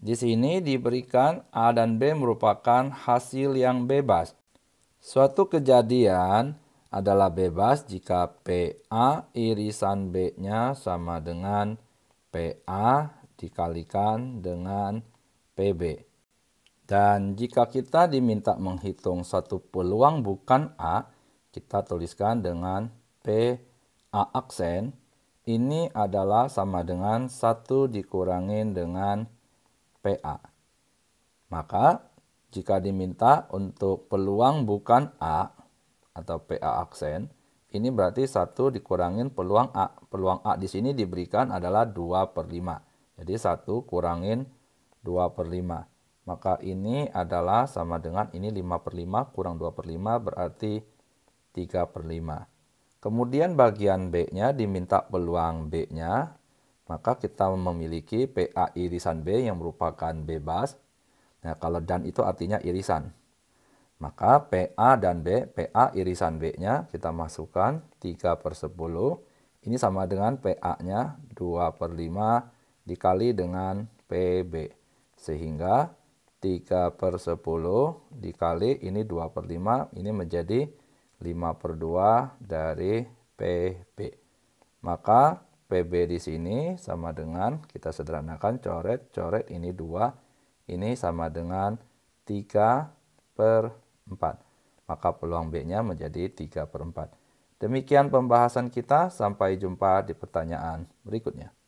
Di sini diberikan A dan B merupakan hasil yang bebas. Suatu kejadian adalah bebas jika PA irisan B-nya sama dengan PA dikalikan dengan PB. Dan jika kita diminta menghitung satu peluang bukan A, kita tuliskan dengan PA aksen. Ini adalah sama dengan satu dikurangin dengan PA. Maka jika diminta untuk peluang bukan A atau PA aksen, ini berarti satu dikurangin peluang A. Peluang A di sini diberikan adalah 2 per 5. Jadi satu kurangin 2 per 5. Maka ini adalah sama dengan ini 5 per 5 kurang 2 per 5 berarti 3 per 5. Kemudian bagian B-nya diminta peluang B-nya maka kita memiliki PA irisan B yang merupakan bebas. Nah, kalau dan itu artinya irisan. Maka PA dan B, PA irisan B-nya kita masukkan 3 per 10. Ini sama dengan PA-nya 2 per 5 dikali dengan PB. Sehingga 3 per 10 dikali ini 2 per 5, ini menjadi 5 per 2 dari PB. Maka PB di sini sama dengan kita sederhanakan coret coret ini dua, ini sama dengan 3 per 4 maka peluang B-nya menjadi 3 per 4 demikian pembahasan kita sampai jumpa di pertanyaan berikutnya